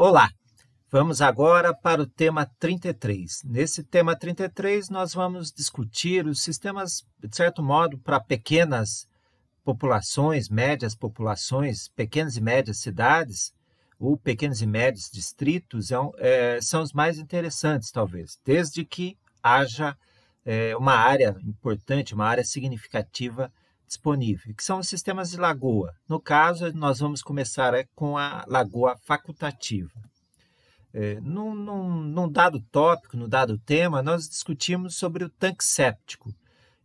Olá! Vamos agora para o tema 33. Nesse tema 33, nós vamos discutir os sistemas, de certo modo, para pequenas populações, médias populações, pequenas e médias cidades, ou pequenos e médios distritos, é, é, são os mais interessantes, talvez, desde que haja é, uma área importante, uma área significativa disponível, que são os sistemas de lagoa. No caso, nós vamos começar é, com a lagoa facultativa. É, num, num, num, dado tópico, num dado tema, nós discutimos sobre o tanque séptico.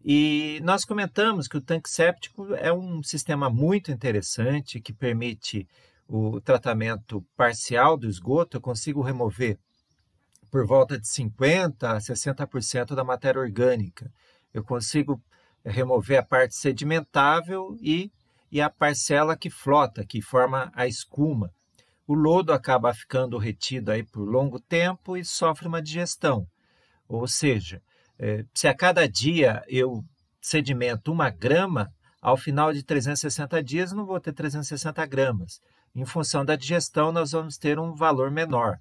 E nós comentamos que o tanque séptico é um sistema muito interessante que permite o tratamento parcial do esgoto. Eu consigo remover por volta de 50% a 60% da matéria orgânica. Eu consigo é remover a parte sedimentável e, e a parcela que flota, que forma a escuma. O lodo acaba ficando retido aí por longo tempo e sofre uma digestão. Ou seja, é, se a cada dia eu sedimento uma grama, ao final de 360 dias não vou ter 360 gramas. Em função da digestão, nós vamos ter um valor menor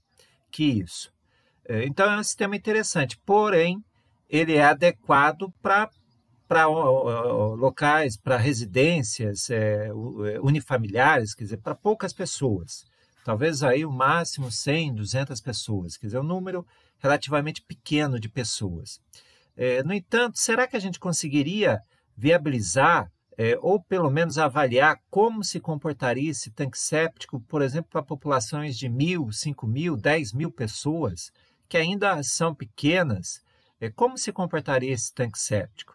que isso. É, então é um sistema interessante, porém ele é adequado para para locais, para residências é, é, unifamiliares, quer dizer, para poucas pessoas. Talvez aí o máximo 100, 200 pessoas, quer dizer, um número relativamente pequeno de pessoas. É, no entanto, será que a gente conseguiria viabilizar é, ou pelo menos avaliar como se comportaria esse tanque séptico, por exemplo, para populações de mil, cinco mil, dez mil pessoas, que ainda são pequenas, é, como se comportaria esse tanque séptico?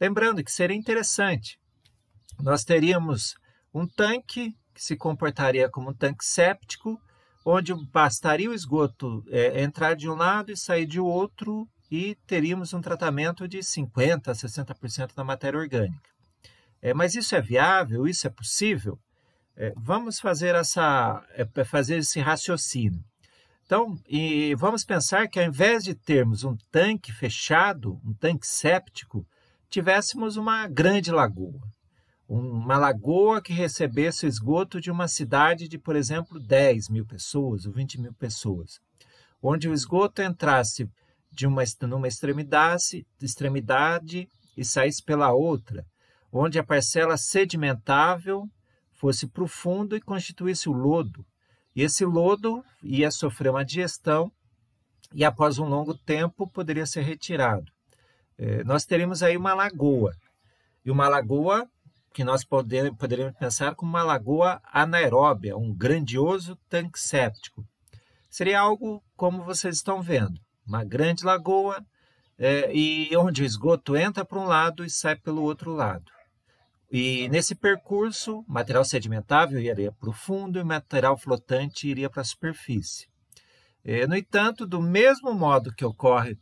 Lembrando que seria interessante, nós teríamos um tanque que se comportaria como um tanque séptico, onde bastaria o esgoto é, entrar de um lado e sair de outro e teríamos um tratamento de 50% a 60% da matéria orgânica. É, mas isso é viável? Isso é possível? É, vamos fazer, essa, é, é, fazer esse raciocínio. Então, e vamos pensar que ao invés de termos um tanque fechado, um tanque séptico, tivéssemos uma grande lagoa, uma lagoa que recebesse o esgoto de uma cidade de, por exemplo, 10 mil pessoas ou 20 mil pessoas, onde o esgoto entrasse de uma, numa extremidade, extremidade e saísse pela outra, onde a parcela sedimentável fosse para o fundo e constituísse o lodo. E esse lodo ia sofrer uma digestão e, após um longo tempo, poderia ser retirado. É, nós teremos aí uma lagoa. E uma lagoa que nós poder, poderíamos pensar como uma lagoa anaeróbia, um grandioso tanque séptico. Seria algo como vocês estão vendo, uma grande lagoa é, e onde o esgoto entra para um lado e sai pelo outro lado. E nesse percurso, material sedimentável iria para o fundo e material flotante iria para a superfície. É, no entanto, do mesmo modo que ocorre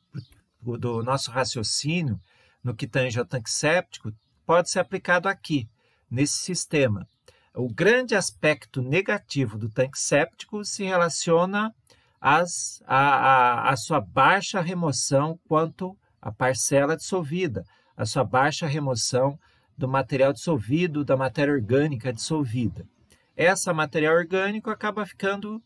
do nosso raciocínio no que tange ao tanque séptico pode ser aplicado aqui, nesse sistema. O grande aspecto negativo do tanque séptico se relaciona às, à, à, à sua baixa remoção quanto à parcela dissolvida, a sua baixa remoção do material dissolvido, da matéria orgânica dissolvida. Essa matéria orgânica acaba ficando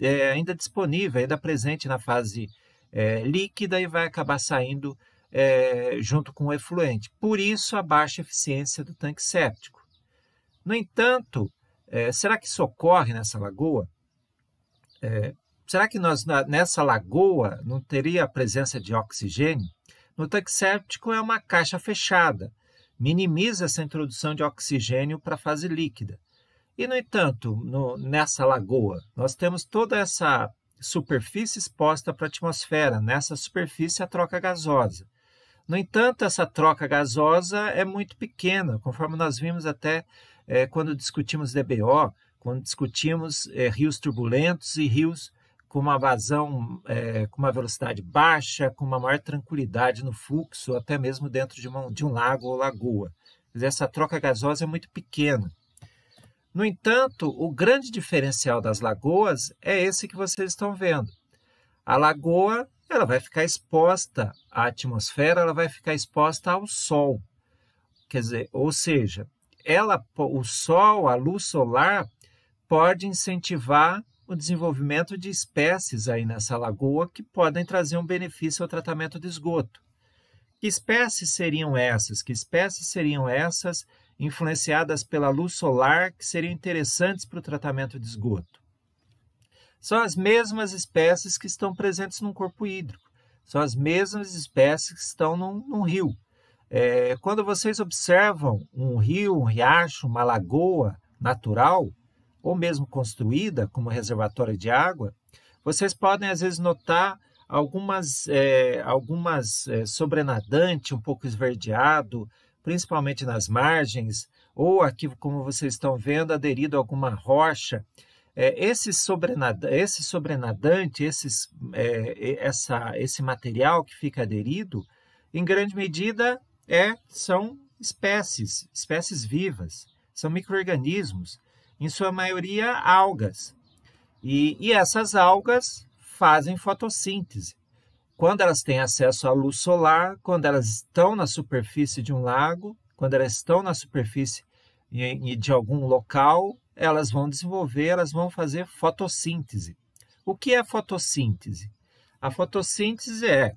é, ainda disponível, ainda presente na fase é, líquida e vai acabar saindo é, junto com o efluente. Por isso, a baixa eficiência do tanque séptico. No entanto, é, será que isso ocorre nessa lagoa? É, será que nós, na, nessa lagoa, não teria a presença de oxigênio? No tanque séptico é uma caixa fechada, minimiza essa introdução de oxigênio para a fase líquida. E, no entanto, no, nessa lagoa, nós temos toda essa superfície exposta para a atmosfera. Nessa superfície, a troca é gasosa. No entanto, essa troca gasosa é muito pequena, conforme nós vimos até é, quando discutimos DBO, quando discutimos é, rios turbulentos e rios com uma vazão, é, com uma velocidade baixa, com uma maior tranquilidade no fluxo, até mesmo dentro de, uma, de um lago ou lagoa. essa troca gasosa é muito pequena. No entanto, o grande diferencial das lagoas é esse que vocês estão vendo. A lagoa ela vai ficar exposta à atmosfera, ela vai ficar exposta ao sol. Quer dizer, ou seja, ela, o sol, a luz solar, pode incentivar o desenvolvimento de espécies aí nessa lagoa que podem trazer um benefício ao tratamento de esgoto. Que espécies seriam essas? Que espécies seriam essas influenciadas pela luz solar que seriam interessantes para o tratamento de esgoto. São as mesmas espécies que estão presentes num corpo hídrico, são as mesmas espécies que estão num, num rio. É, quando vocês observam um rio, um riacho, uma lagoa natural, ou mesmo construída como reservatório de água, vocês podem às vezes notar algumas, é, algumas é, sobrenadante, um pouco esverdeado, principalmente nas margens, ou aqui, como vocês estão vendo, aderido a alguma rocha. É, esse, esse sobrenadante, esses, é, essa, esse material que fica aderido, em grande medida, é, são espécies, espécies vivas, são micro-organismos, em sua maioria algas. E, e essas algas fazem fotossíntese quando elas têm acesso à luz solar, quando elas estão na superfície de um lago, quando elas estão na superfície de algum local, elas vão desenvolver, elas vão fazer fotossíntese. O que é fotossíntese? A fotossíntese é,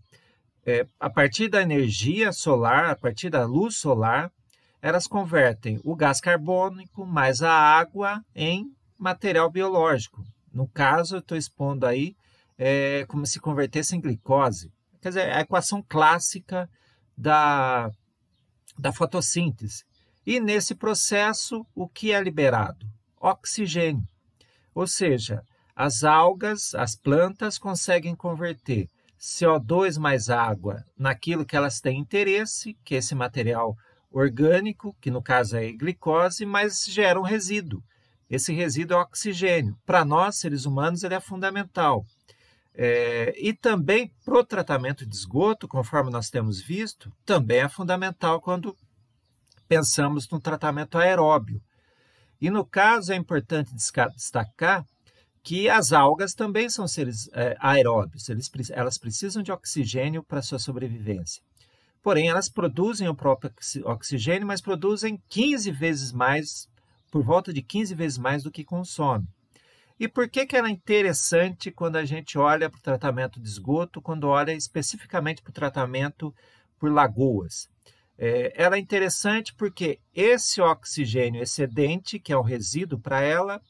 é a partir da energia solar, a partir da luz solar, elas convertem o gás carbônico mais a água em material biológico. No caso, eu estou expondo aí é como se convertesse em glicose. Quer dizer, é a equação clássica da, da fotossíntese. E nesse processo, o que é liberado? Oxigênio. Ou seja, as algas, as plantas conseguem converter CO2 mais água naquilo que elas têm interesse, que é esse material orgânico, que no caso é glicose, mas gera um resíduo. Esse resíduo é oxigênio. Para nós, seres humanos, ele é fundamental. É, e também para o tratamento de esgoto, conforme nós temos visto, também é fundamental quando pensamos no tratamento aeróbio. E no caso é importante destacar que as algas também são seres é, aeróbios, eles, elas precisam de oxigênio para sua sobrevivência. Porém, elas produzem o próprio oxigênio, mas produzem 15 vezes mais, por volta de 15 vezes mais do que consomem. E por que, que ela é interessante quando a gente olha para o tratamento de esgoto, quando olha especificamente para o tratamento por lagoas? É, ela é interessante porque esse oxigênio excedente, que é o resíduo para ela,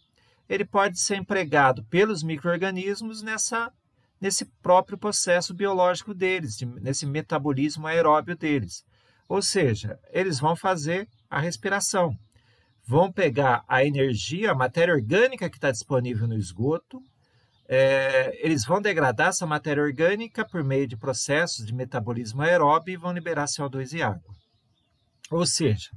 ele pode ser empregado pelos micro-organismos nessa nesse próprio processo biológico deles, de, nesse metabolismo aeróbio deles. Ou seja, eles vão fazer a respiração vão pegar a energia, a matéria orgânica que está disponível no esgoto, é, eles vão degradar essa matéria orgânica por meio de processos de metabolismo aeróbio e vão liberar CO2 e água. Ou seja,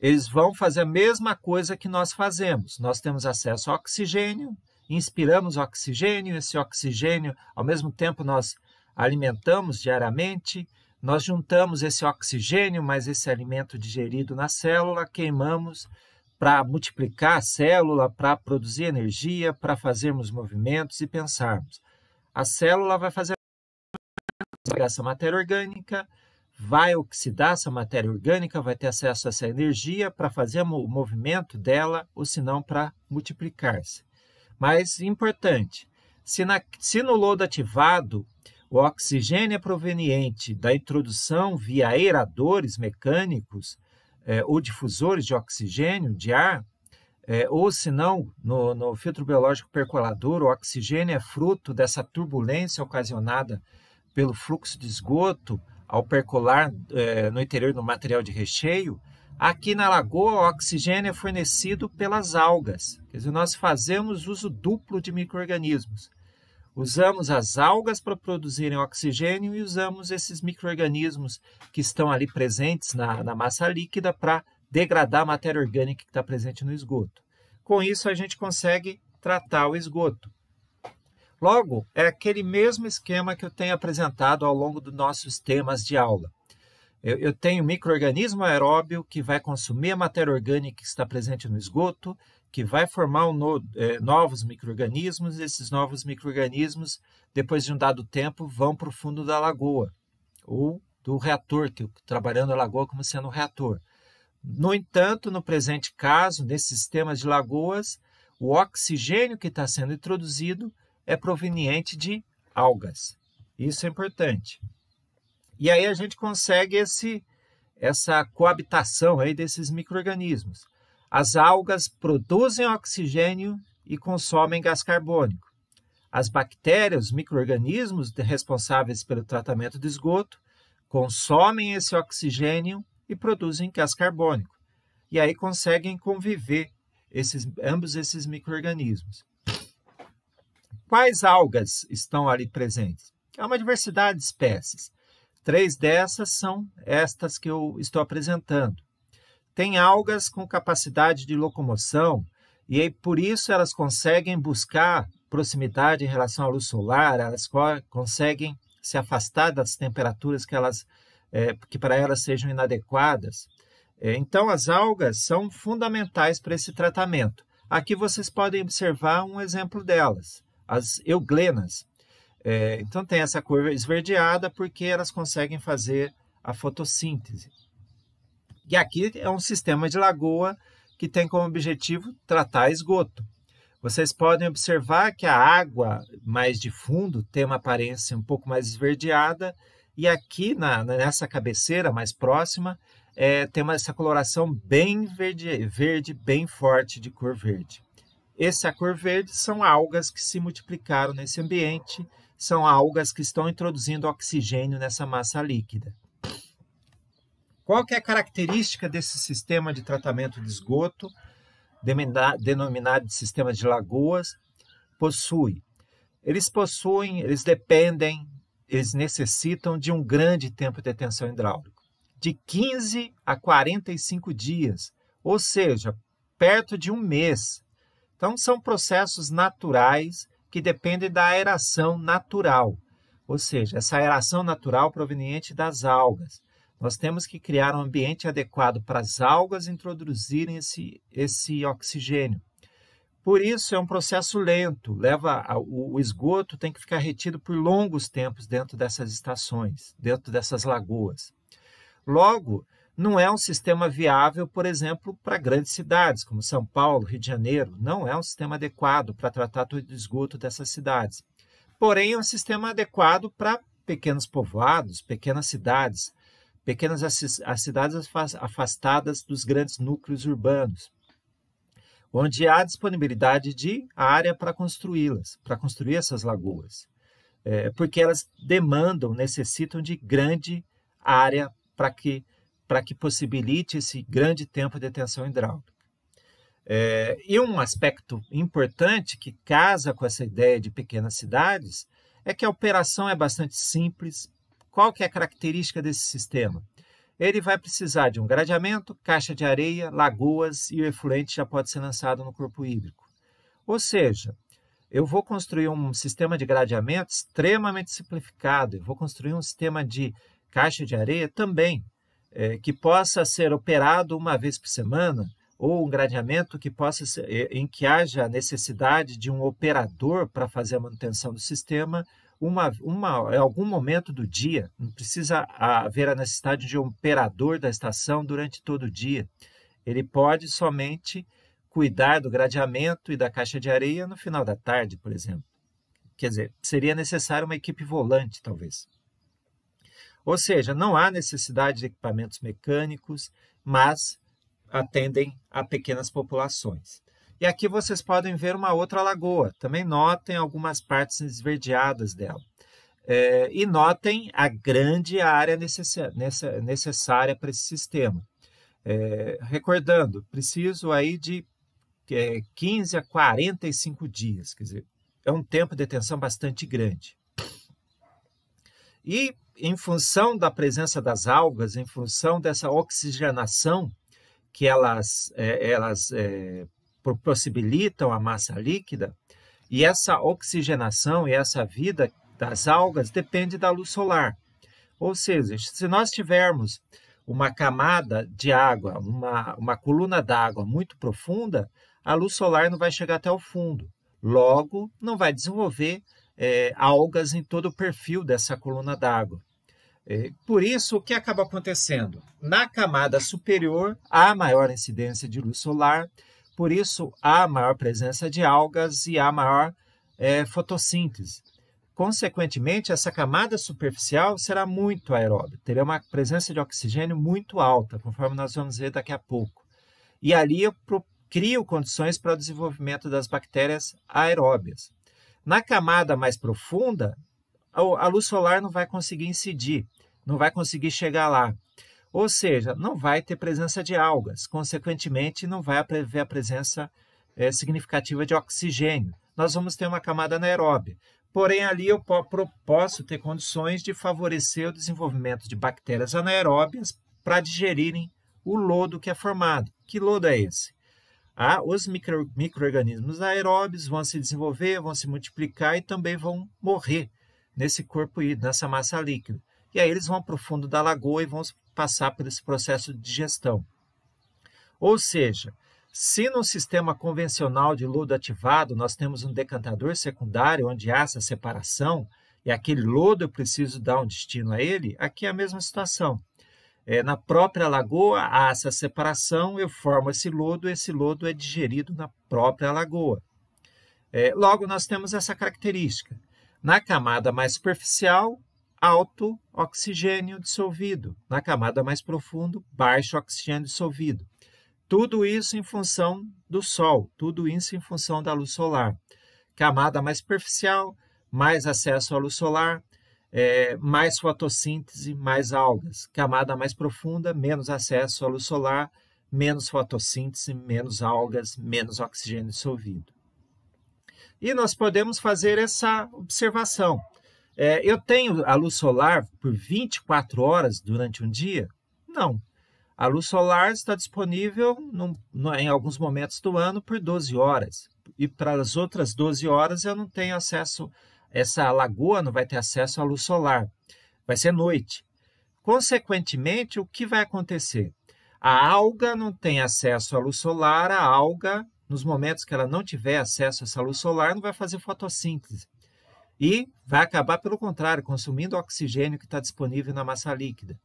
eles vão fazer a mesma coisa que nós fazemos. Nós temos acesso ao oxigênio, inspiramos oxigênio, esse oxigênio, ao mesmo tempo, nós alimentamos diariamente, nós juntamos esse oxigênio mais esse alimento digerido na célula, queimamos, para multiplicar a célula, para produzir energia, para fazermos movimentos e pensarmos. A célula vai fazer essa matéria orgânica, vai oxidar essa matéria orgânica, vai ter acesso a essa energia para fazer o movimento dela, ou se não, para multiplicar-se. Mas, importante, se, na, se no lodo ativado o oxigênio é proveniente da introdução via aeradores mecânicos, é, ou difusores de oxigênio, de ar, é, ou se não, no, no, filtro biológico percolador, o oxigênio é fruto dessa turbulência ocasionada pelo fluxo de esgoto ao percolar é, no interior do material de recheio. Aqui na lagoa, o oxigênio é fornecido pelas algas. Quer dizer, nós fazemos uso duplo de micro-organismos. Usamos as algas para produzirem oxigênio e usamos esses micro-organismos que estão ali presentes na, na massa líquida para degradar a matéria orgânica que está presente no esgoto. Com isso, a gente consegue tratar o esgoto. Logo, é aquele mesmo esquema que eu tenho apresentado ao longo dos nossos temas de aula. Eu, eu tenho um microorganismo aeróbio que vai consumir a matéria orgânica que está presente no esgoto, que vai formar um no, é, novos micro-organismos, esses novos micro-organismos, depois de um dado tempo, vão para o fundo da lagoa, ou do reator, que, trabalhando a lagoa como sendo um reator. No entanto, no presente caso, nesse sistema de lagoas, o oxigênio que está sendo introduzido é proveniente de algas. Isso é importante. E aí a gente consegue esse, essa coabitação aí desses micro-organismos. As algas produzem oxigênio e consomem gás carbônico. As bactérias, os micro-organismos responsáveis pelo tratamento do esgoto, consomem esse oxigênio e produzem gás carbônico. E aí conseguem conviver esses, ambos esses micro-organismos. Quais algas estão ali presentes? É uma diversidade de espécies. Três dessas são estas que eu estou apresentando. Tem algas com capacidade de locomoção e aí, por isso elas conseguem buscar proximidade em relação à luz solar, elas conseguem se afastar das temperaturas que, elas, é, que para elas sejam inadequadas. É, então, as algas são fundamentais para esse tratamento. Aqui vocês podem observar um exemplo delas, as euglenas. É, então, tem essa cor esverdeada porque elas conseguem fazer a fotossíntese. E aqui é um sistema de lagoa que tem como objetivo tratar esgoto. Vocês podem observar que a água mais de fundo tem uma aparência um pouco mais esverdeada, e aqui na, nessa cabeceira mais próxima é, tem uma, essa coloração bem verde, verde, bem forte de cor verde. Essa cor verde são algas que se multiplicaram nesse ambiente, são algas que estão introduzindo oxigênio nessa massa líquida. Qual que é a característica desse sistema de tratamento de esgoto, denominado de sistema de lagoas, possui? Eles possuem, eles dependem, eles necessitam de um grande tempo de detenção hidráulica, de 15 a 45 dias, ou seja, perto de um mês. Então, são processos naturais que dependem da aeração natural, ou seja, essa aeração natural proveniente das algas. Nós temos que criar um ambiente adequado para as algas introduzirem esse, esse oxigênio. Por isso, é um processo lento, leva a, o, o esgoto tem que ficar retido por longos tempos dentro dessas estações, dentro dessas lagoas. Logo, não é um sistema viável, por exemplo, para grandes cidades como São Paulo, Rio de Janeiro, não é um sistema adequado para tratar todo o esgoto dessas cidades. Porém, é um sistema adequado para pequenos povoados, pequenas cidades, pequenas as cidades afastadas dos grandes núcleos urbanos, onde há disponibilidade de área para construí-las, para construir essas lagoas, é, porque elas demandam, necessitam de grande área para que, que possibilite esse grande tempo de detenção hidráulica. É, e um aspecto importante que casa com essa ideia de pequenas cidades é que a operação é bastante simples, qual que é a característica desse sistema? Ele vai precisar de um gradeamento, caixa de areia, lagoas e o efluente já pode ser lançado no corpo hídrico. Ou seja, eu vou construir um sistema de gradeamento extremamente simplificado, eu vou construir um sistema de caixa de areia também, é, que possa ser operado uma vez por semana, ou um gradeamento que possa ser, é, em que haja necessidade de um operador para fazer a manutenção do sistema, uma, uma, em algum momento do dia, não precisa haver a necessidade de um operador da estação durante todo o dia. Ele pode somente cuidar do gradeamento e da caixa de areia no final da tarde, por exemplo. Quer dizer, seria necessário uma equipe volante, talvez. Ou seja, não há necessidade de equipamentos mecânicos, mas atendem a pequenas populações. E aqui vocês podem ver uma outra lagoa. Também notem algumas partes esverdeadas dela. É, e notem a grande área necessária para esse sistema. É, recordando, preciso aí de é, 15 a 45 dias, quer dizer, é um tempo de detenção bastante grande. E em função da presença das algas, em função dessa oxigenação que elas, é, elas é, possibilitam a massa líquida, e essa oxigenação e essa vida das algas depende da luz solar. Ou seja, se nós tivermos uma camada de água, uma, uma coluna d'água muito profunda, a luz solar não vai chegar até o fundo. Logo, não vai desenvolver é, algas em todo o perfil dessa coluna d'água. É, por isso, o que acaba acontecendo? Na camada superior, há maior incidência de luz solar, por isso, há maior presença de algas e há maior é, fotossíntese. Consequentemente, essa camada superficial será muito aeróbica, terá uma presença de oxigênio muito alta, conforme nós vamos ver daqui a pouco. E ali eu crio condições para o desenvolvimento das bactérias aeróbias. Na camada mais profunda, a luz solar não vai conseguir incidir, não vai conseguir chegar lá. Ou seja, não vai ter presença de algas, consequentemente, não vai haver a presença é, significativa de oxigênio. Nós vamos ter uma camada anaeróbia. Porém, ali eu posso ter condições de favorecer o desenvolvimento de bactérias anaeróbias para digerirem o lodo que é formado. Que lodo é esse? Ah, os micro, micro-organismos aeróbios vão se desenvolver, vão se multiplicar e também vão morrer nesse corpo hídrico, nessa massa líquida. E aí eles vão para o fundo da lagoa e vão passar por esse processo de digestão. Ou seja, se no sistema convencional de lodo ativado nós temos um decantador secundário onde há essa separação e aquele lodo eu preciso dar um destino a ele, aqui é a mesma situação. É, na própria lagoa há essa separação, eu formo esse lodo, esse lodo é digerido na própria lagoa. É, logo, nós temos essa característica. Na camada mais superficial, alto oxigênio dissolvido, na camada mais profunda, baixo oxigênio dissolvido. Tudo isso em função do Sol, tudo isso em função da luz solar. Camada mais superficial, mais acesso à luz solar, é, mais fotossíntese, mais algas. Camada mais profunda, menos acesso à luz solar, menos fotossíntese, menos algas, menos oxigênio dissolvido. E nós podemos fazer essa observação. É, eu tenho a luz solar por 24 horas durante um dia? Não. A luz solar está disponível no, em alguns momentos do ano por 12 horas. E para as outras 12 horas eu não tenho acesso, essa lagoa não vai ter acesso à luz solar. Vai ser noite. Consequentemente, o que vai acontecer? A alga não tem acesso à luz solar, a alga, nos momentos que ela não tiver acesso a essa luz solar, não vai fazer fotossíntese e vai acabar, pelo contrário, consumindo o oxigênio que está disponível na massa líquida.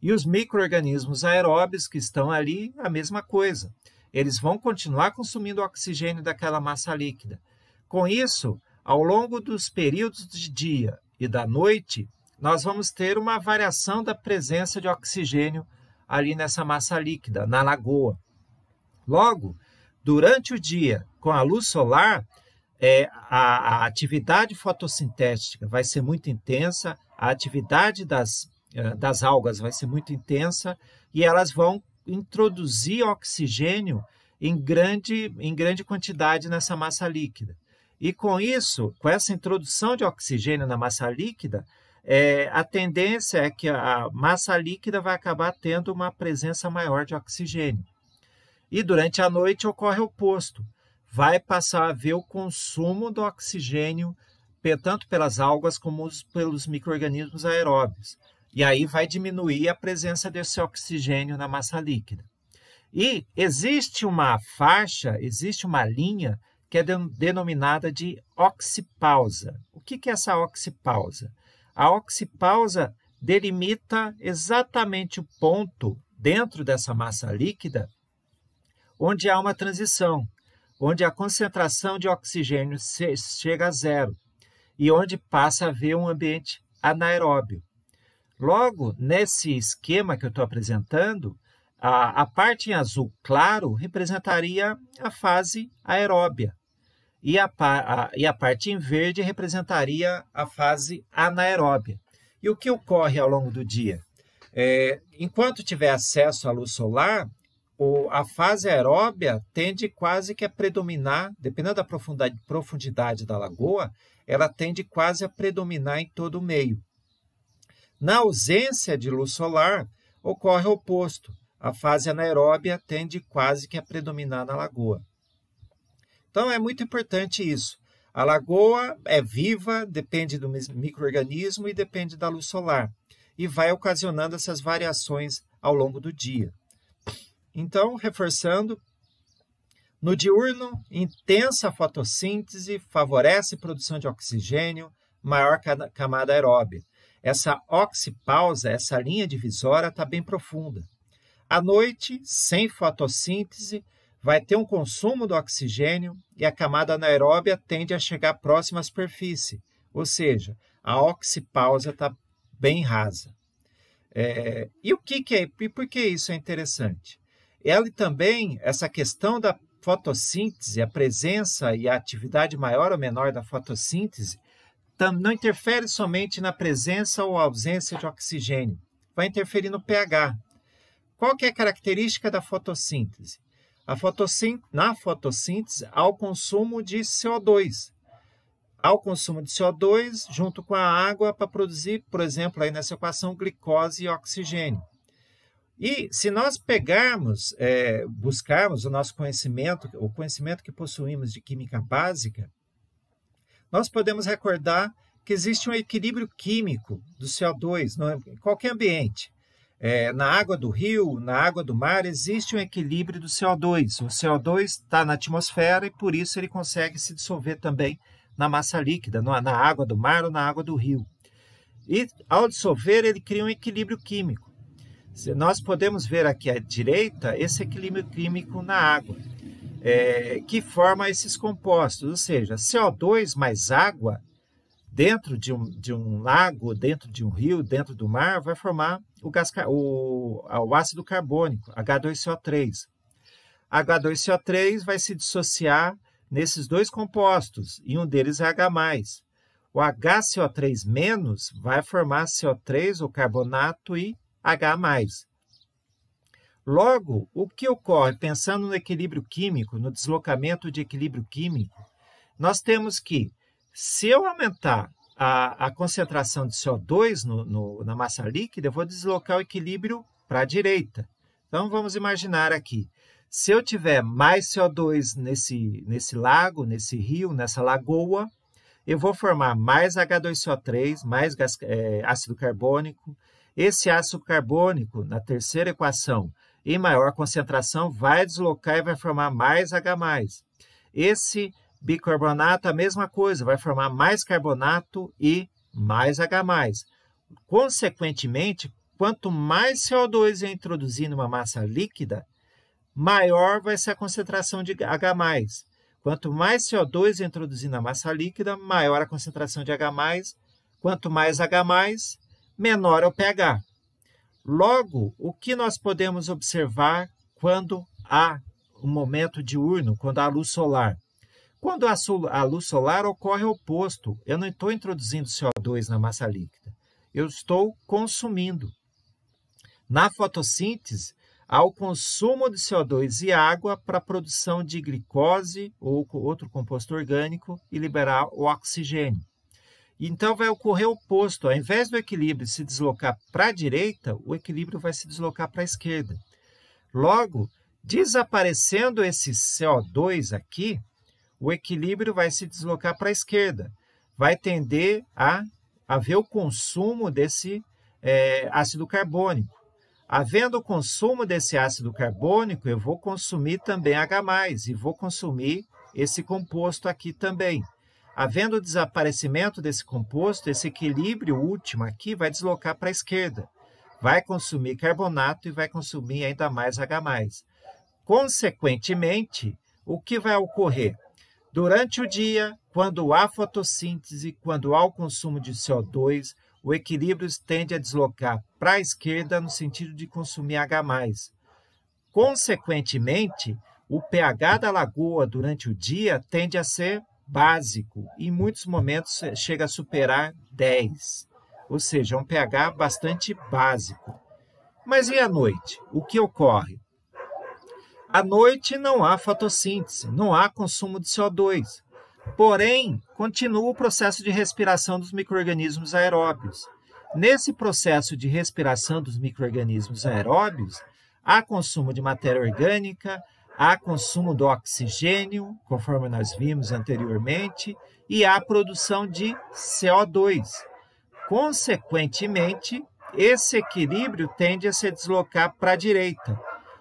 E os micro-organismos aeróbios que estão ali, a mesma coisa. Eles vão continuar consumindo o oxigênio daquela massa líquida. Com isso, ao longo dos períodos de dia e da noite, nós vamos ter uma variação da presença de oxigênio ali nessa massa líquida, na lagoa. Logo, durante o dia, com a luz solar, é, a, a, atividade fotossintética vai ser muito intensa, a atividade das, eh, das algas vai ser muito intensa e elas vão introduzir oxigênio em grande, em grande quantidade nessa massa líquida. E com isso, com essa introdução de oxigênio na massa líquida, é, a tendência é que a massa líquida vai acabar tendo uma presença maior de oxigênio. E durante a noite ocorre o oposto vai passar a ver o consumo do oxigênio tanto pelas algas como pelos micro-organismos aeróbios. E aí vai diminuir a presença desse oxigênio na massa líquida. E existe uma faixa, existe uma linha que é denominada de oxipausa. O que, que é essa oxipausa? A oxipausa delimita exatamente o ponto dentro dessa massa líquida onde há uma transição onde a concentração de oxigênio chega a zero e onde passa a haver um ambiente anaeróbio. Logo, nesse esquema que eu estou apresentando, a, a, parte em azul claro representaria a fase aeróbia e a, a, e a parte em verde representaria a fase anaeróbia. E o que ocorre ao longo do dia? É, enquanto tiver acesso à luz solar, o, a fase aeróbia tende quase que a predominar, dependendo da profundidade, profundidade da lagoa, ela tende quase a predominar em todo o meio. Na ausência de luz solar, ocorre o oposto. A fase anaeróbia tende quase que a predominar na lagoa. Então é muito importante isso. A lagoa é viva, depende do microorganismo e depende da luz solar e vai ocasionando essas variações ao longo do dia. Então, reforçando, no diurno, intensa fotossíntese favorece produção de oxigênio, maior camada aeróbica. Essa oxipausa, essa linha divisória está bem profunda. À noite, sem fotossíntese, vai ter um consumo do oxigênio e a camada anaeróbia tende a chegar próxima à superfície, ou seja, a oxipausa está bem rasa. É, e o que, que é? E por que isso é interessante? Ela também, essa questão da fotossíntese, a presença e a atividade maior ou menor da fotossíntese, não interfere somente na presença ou ausência de oxigênio, vai interferir no pH. Qual que é a característica da fotossíntese? A fotossíntese, na fotossíntese, há o consumo de CO2. Há o consumo de CO2 junto com a água para produzir, por exemplo, aí nessa equação, glicose e oxigênio. E se nós pegarmos, é, buscarmos o nosso conhecimento, o conhecimento que possuímos de química básica, nós podemos recordar que existe um equilíbrio químico do CO2 no, é? em qualquer ambiente. É, na água do rio, na água do mar, existe um equilíbrio do CO2. O CO2 está na atmosfera e por isso ele consegue se dissolver também na massa líquida, no, na água do mar ou na água do rio. E ao dissolver, ele cria um equilíbrio químico. Nós podemos ver aqui à direita esse equilíbrio químico na água, é, que forma esses compostos, ou seja, CO2 mais água dentro de um, de um lago, dentro de um rio, dentro do mar, vai formar o, gás, o, o ácido carbônico, H2CO3. H2CO3 vai se dissociar nesses dois compostos, e um deles é H+. O HCO3- vai formar CO3, o carbonato, e H+. Logo, o que ocorre pensando no equilíbrio químico, no deslocamento de equilíbrio químico, nós temos que, se eu aumentar a, a concentração de CO2 no, no, na massa líquida, eu vou deslocar o equilíbrio para a direita. Então, vamos imaginar aqui, se eu tiver mais CO2 nesse, nesse lago, nesse rio, nessa lagoa, eu vou formar mais H2CO3, mais gás, é, ácido carbônico, esse ácido carbônico, na terceira equação, em maior concentração, vai deslocar e vai formar mais H. Esse bicarbonato, a mesma coisa, vai formar mais carbonato e mais H. Consequentemente, quanto mais CO2 introduzido em uma massa líquida, maior vai ser a concentração de H. Quanto mais CO2 é introduzido na massa líquida, maior a concentração de H. Quanto mais H, menor é o pH. Logo, o que nós podemos observar quando há um momento diurno, quando há luz solar? Quando a luz solar ocorre o oposto, eu não estou introduzindo CO2 na massa líquida, eu estou consumindo. Na fotossíntese, há o consumo de CO2 e água para a produção de glicose ou outro composto orgânico e liberar o oxigênio. Então vai ocorrer o oposto, ao invés do equilíbrio se deslocar para a direita, o equilíbrio vai se deslocar para a esquerda. Logo, desaparecendo esse CO2 aqui, o equilíbrio vai se deslocar para a esquerda, vai tender a haver o consumo desse é, ácido carbônico. Havendo o consumo desse ácido carbônico, eu vou consumir também H+, e vou consumir esse composto aqui também. Havendo o desaparecimento desse composto, esse equilíbrio último aqui vai deslocar para a esquerda. Vai consumir carbonato e vai consumir ainda mais H+. Consequentemente, o que vai ocorrer? Durante o dia, quando há fotossíntese, quando há o consumo de CO2, o equilíbrio tende a deslocar para a esquerda no sentido de consumir H+. Consequentemente, o pH da lagoa durante o dia tende a ser básico, em muitos momentos eh, chega a superar 10, ou seja, é um pH bastante básico. Mas e à noite? O que ocorre? À noite não há fotossíntese, não há consumo de CO2. Porém, continua o processo de respiração dos micro-organismos aeróbios. Nesse processo de respiração dos micro-organismos aeróbios, há consumo de matéria orgânica, há consumo do oxigênio, conforme nós vimos anteriormente, e há produção de CO2. Consequentemente, esse equilíbrio tende a se deslocar para a direita,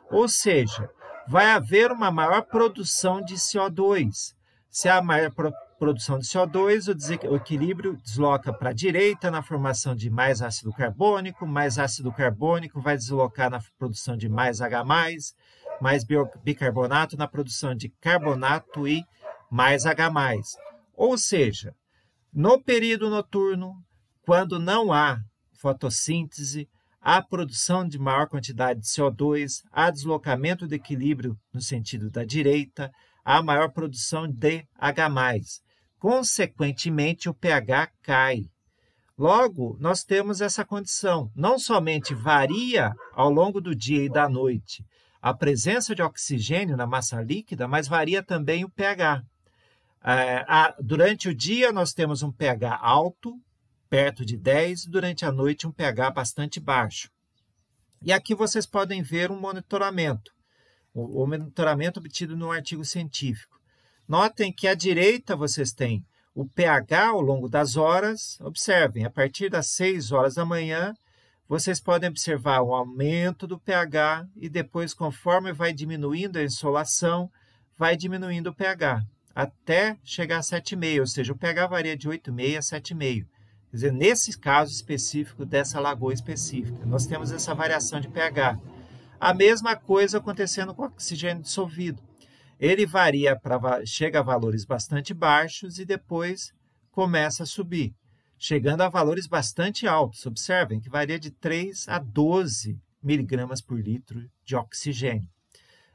ou seja, vai haver uma maior produção de CO2. Se há maior pro produção de CO2, o, o equilíbrio desloca para a direita na formação de mais ácido carbônico, mais ácido carbônico vai deslocar na produção de mais H+, mais bicarbonato na produção de carbonato e mais H+. Ou seja, no período noturno, quando não há fotossíntese, há produção de maior quantidade de CO2, há deslocamento do equilíbrio no sentido da direita, há maior produção de H+. Consequentemente, o pH cai. Logo, nós temos essa condição. Não somente varia ao longo do dia e da noite, a presença de oxigênio na massa líquida, mas varia também o pH. É, a, durante o dia, nós temos um pH alto, perto de 10, durante a noite, um pH bastante baixo. E aqui vocês podem ver um monitoramento, o, o monitoramento obtido no artigo científico. Notem que à direita vocês têm o pH ao longo das horas. Observem, a partir das 6 horas da manhã, vocês podem observar o aumento do pH e depois, conforme vai diminuindo a insolação, vai diminuindo o pH até chegar a 7,5, ou seja, o pH varia de 8,5 a 7,5. Quer dizer, nesse caso específico dessa lagoa específica, nós temos essa variação de pH. A mesma coisa acontecendo com o oxigênio dissolvido. Ele varia para chega a valores bastante baixos e depois começa a subir chegando a valores bastante altos. Observem que varia de 3 a 12 miligramas por litro de oxigênio.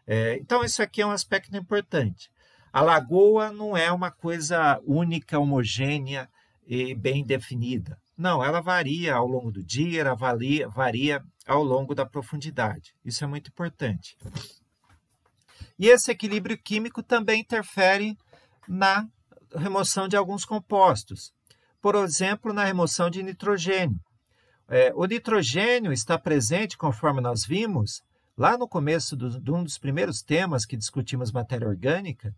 É, então, isso aqui é um aspecto importante. A lagoa não é uma coisa única, homogênea e bem definida. Não, ela varia ao longo do dia, ela varia, varia ao longo da profundidade. Isso é muito importante. E esse equilíbrio químico também interfere na remoção de alguns compostos por exemplo, na remoção de nitrogênio. É, o nitrogênio está presente, conforme nós vimos, lá no começo do, de um dos primeiros temas que discutimos matéria orgânica,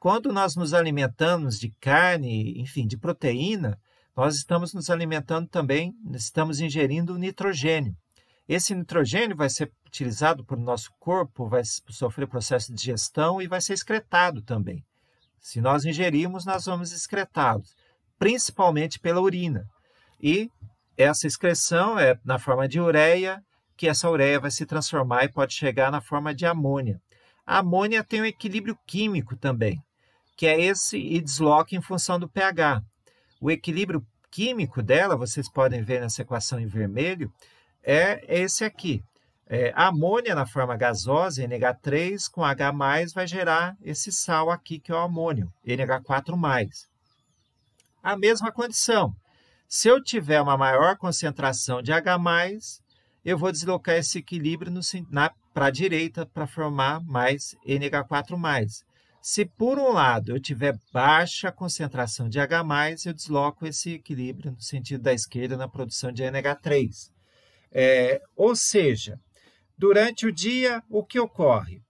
quando nós nos alimentamos de carne, enfim, de proteína, nós estamos nos alimentando também, estamos ingerindo nitrogênio. Esse nitrogênio vai ser utilizado pelo nosso corpo, vai sofrer processo de digestão e vai ser excretado também. Se nós ingerirmos, nós vamos excretá-los principalmente pela urina. E essa excreção é na forma de ureia, que essa ureia vai se transformar e pode chegar na forma de amônia. A amônia tem um equilíbrio químico também, que é esse e desloca em função do pH. O equilíbrio químico dela, vocês podem ver nessa equação em vermelho, é esse aqui. É, a amônia na forma gasosa, NH3 com H+, vai gerar esse sal aqui que é o amônio, NH4+ a mesma condição. Se eu tiver uma maior concentração de H, eu vou deslocar esse equilíbrio para a direita para formar mais NH4. Se por um lado eu tiver baixa concentração de H, eu desloco esse equilíbrio no sentido da esquerda na produção de NH3. É, ou seja, durante o dia, o que ocorre?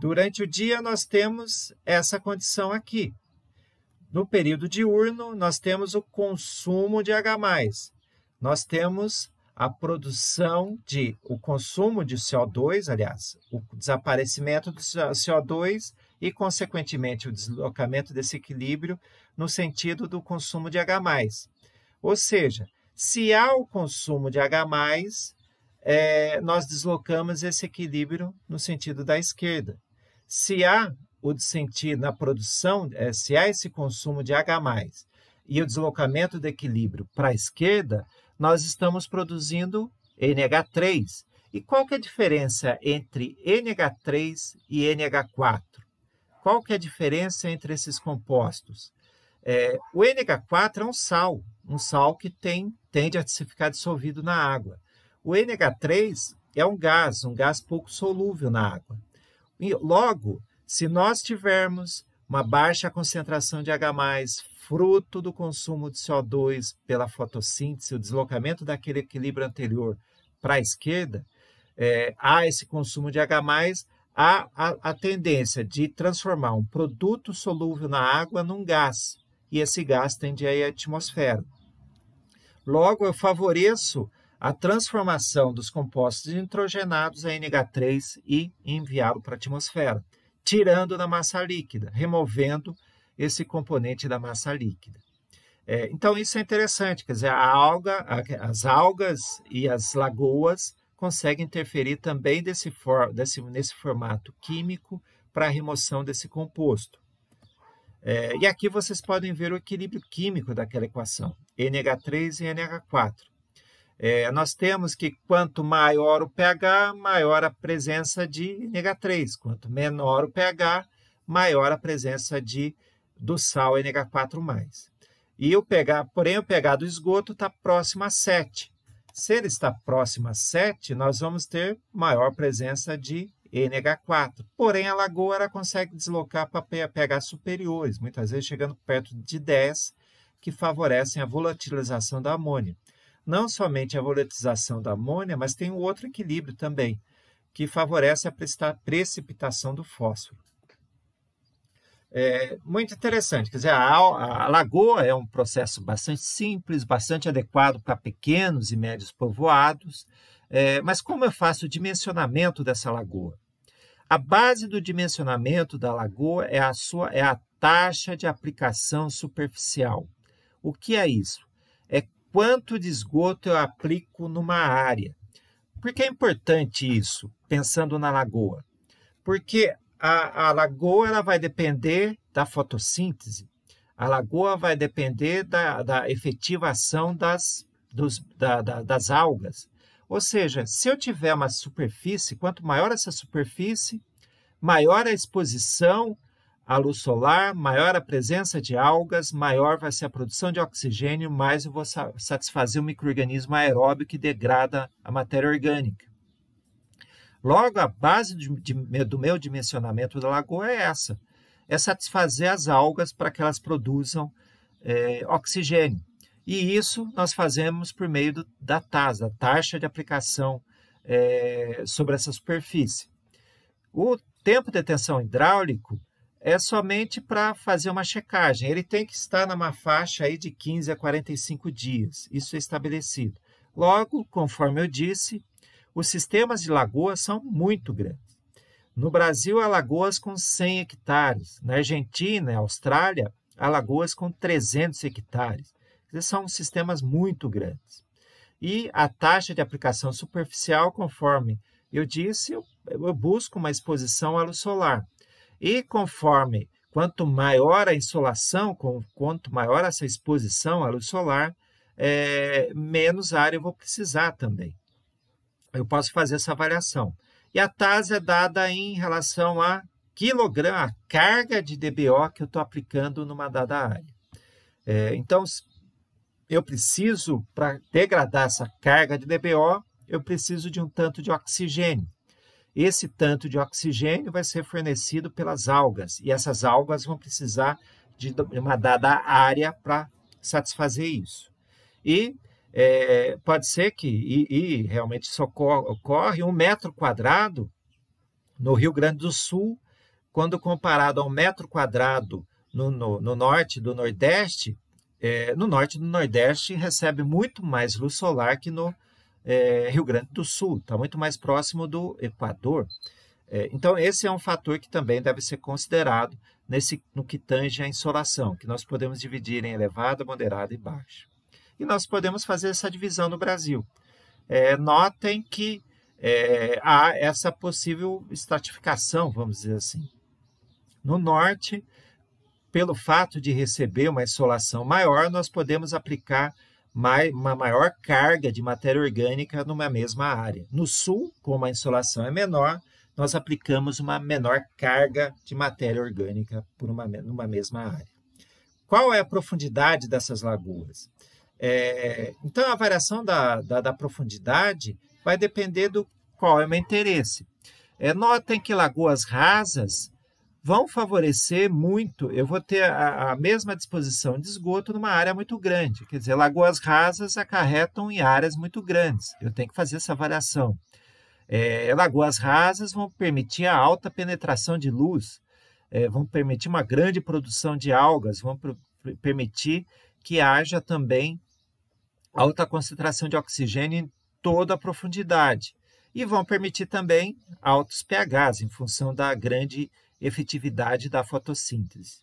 Durante o dia, nós temos essa condição aqui. No período diurno, nós temos o consumo de H, nós temos a produção de o consumo de CO2, aliás, o desaparecimento do CO2 e, consequentemente, o deslocamento desse equilíbrio no sentido do consumo de H. Ou seja, se há o consumo de H, é, nós deslocamos esse equilíbrio no sentido da esquerda. Se há o de sentir na produção, é, se há esse consumo de H, e o deslocamento do equilíbrio para a esquerda, nós estamos produzindo NH3. E qual que é a diferença entre NH3 e NH4? Qual que é a diferença entre esses compostos? É, o NH4 é um sal, um sal que tem, tende a se ficar dissolvido na água. O NH3 é um gás, um gás pouco solúvel na água. E, logo, se nós tivermos uma baixa concentração de H, fruto do consumo de CO2 pela fotossíntese, o deslocamento daquele equilíbrio anterior para a esquerda, é, há esse consumo de H, há a, a tendência de transformar um produto solúvel na água num gás, e esse gás tende a ir à atmosfera. Logo, eu favoreço a transformação dos compostos nitrogenados a NH3 e enviá-lo para a atmosfera tirando da massa líquida, removendo esse componente da massa líquida. É, então, isso é interessante, quer dizer, a alga, a, as algas e as lagoas conseguem interferir também desse for, desse, nesse formato químico para a remoção desse composto. É, e aqui vocês podem ver o equilíbrio químico daquela equação, NH3 e NH4. É, nós temos que quanto maior o pH, maior a presença de nh 3 Quanto menor o pH, maior a presença de do sal NH4+. E o pH, porém o pH do esgoto está próximo a 7. Se ele está próximo a 7, nós vamos ter maior presença de NH4. Porém, a lagoa ela consegue deslocar para pH superiores, muitas vezes chegando perto de 10, que favorecem a volatilização da amônia não somente a volatilização da amônia, mas tem um outro equilíbrio também, que favorece a precipitação do fósforo. É muito interessante, quer dizer, a, a lagoa é um processo bastante simples, bastante adequado para pequenos e médios povoados, é, mas como eu faço o dimensionamento dessa lagoa? A base do dimensionamento da lagoa é a, sua, é a taxa de aplicação superficial. O que é isso? quanto de esgoto eu aplico numa área. Por que é importante isso, pensando na lagoa? Porque a, a lagoa ela vai depender da fotossíntese, a lagoa vai depender da, da efetivação das, dos, da, da, das algas. Ou seja, se eu tiver uma superfície, quanto maior essa superfície, maior a exposição a luz solar, maior a presença de algas, maior vai ser a produção de oxigênio, mais eu vou satisfazer o microorganismo aeróbio que degrada a matéria orgânica. Logo, a base de, de, do meu dimensionamento da lagoa é essa: é satisfazer as algas para que elas produzam é, oxigênio. E isso nós fazemos por meio do, da TAS, da taxa de aplicação é, sobre essa superfície. O tempo de detenção hidráulico é somente para fazer uma checagem. Ele tem que estar numa faixa aí de 15 a 45 dias, isso é estabelecido. Logo, conforme eu disse, os sistemas de lagoas são muito grandes. No Brasil, há lagoas com 100 hectares. Na Argentina e Austrália, há lagoas com 300 hectares. São sistemas muito grandes. E a taxa de aplicação superficial, conforme eu disse, eu, eu busco uma exposição à luz solar. E conforme quanto maior a insolação, quanto maior essa exposição à luz solar, é, menos área eu vou precisar também. Eu posso fazer essa avaliação. E a TAS é dada em relação a quilograma, a carga de DBO que eu estou aplicando numa dada área. É, então, eu preciso, para degradar essa carga de DBO, eu preciso de um tanto de oxigênio. Esse tanto de oxigênio vai ser fornecido pelas algas, e essas algas vão precisar de uma dada área para satisfazer isso. E é, pode ser que, e, e realmente isso ocorre, ocorre, um metro quadrado no Rio Grande do Sul, quando comparado a um metro quadrado no, no, no norte do Nordeste, é, no norte do Nordeste recebe muito mais luz solar que no é, Rio Grande do Sul, está muito mais próximo do Equador. É, então, esse é um fator que também deve ser considerado nesse, no que tange à insolação, que nós podemos dividir em elevada, moderada e baixa. E nós podemos fazer essa divisão no Brasil. É, notem que é, há essa possível estratificação, vamos dizer assim. No norte, pelo fato de receber uma insolação maior, nós podemos aplicar mais uma maior carga de matéria orgânica numa mesma área. No sul, como a insolação é menor, nós aplicamos uma menor carga de matéria orgânica por uma numa mesma área. Qual é a profundidade dessas lagoas? É, então, a variação da, da, da, profundidade vai depender do qual é o meu interesse. É, notem que lagoas rasas vão favorecer muito. Eu vou ter a, a, mesma disposição de esgoto numa área muito grande. Quer dizer, lagoas rasas acarretam em áreas muito grandes. Eu tenho que fazer essa avaliação. É, lagoas rasas vão permitir a alta penetração de luz, é, vão permitir uma grande produção de algas, vão pro, permitir que haja também alta concentração de oxigênio em toda a profundidade. E vão permitir também altos pHs, em função da grande efetividade da fotossíntese.